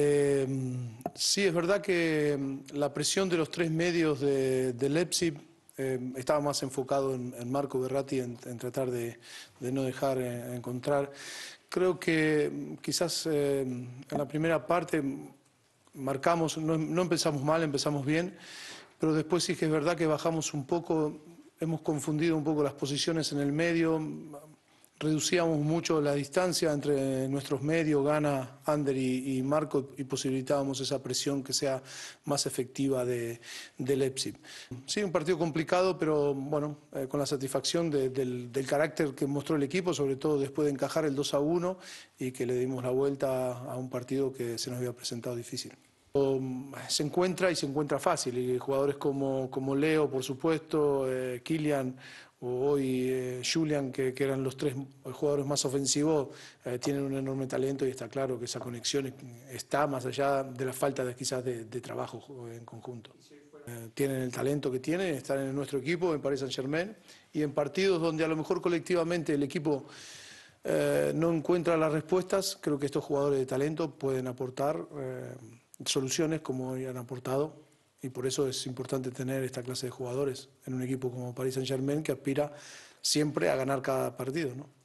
Em, sí, es verdad que em, la presión de los tres medios de, de Leipzig em, estaba más enfocado en, Marco Berratti, en, tratar de, no dejar eh, encontrar. Creo que quizás en la primera parte marcamos, no, no empezamos mal, empezamos bien, pero después sí que es verdad que bajamos un poco, hemos confundido un poco las posiciones en el medio, reducíamos mucho la distancia entre nuestros medios, Gana, Ander y, Marco, y posibilitábamos esa presión que sea más efectiva de, del Sí, un partido complicado, pero bueno, eh, con la satisfacción del, del, carácter que mostró el equipo, sobre todo después de encajar el 2 a 1 y que le dimos la vuelta a un partido que se nos había presentado difícil. Um, se encuentra y se encuentra fácil. Y jugadores como, como Leo, por supuesto, eh, Kilian o hoy eh, Julian, que, eran los tres jugadores más ofensivos, eh, tienen un enorme talento y está claro que esa conexión está más allá de la falta de, quizás de, de trabajo en conjunto. Eh, tienen el talento que tienen, están en nuestro equipo, en Paris Saint Germain, y en partidos donde a lo mejor colectivamente el equipo... no encuentra las respuestas, creo que estos jugadores de talento pueden aportar soluciones como han aportado y por eso es importante tener esta clase de jugadores en un equipo como Paris Saint Germain que aspira siempre a ganar cada partido. ¿no?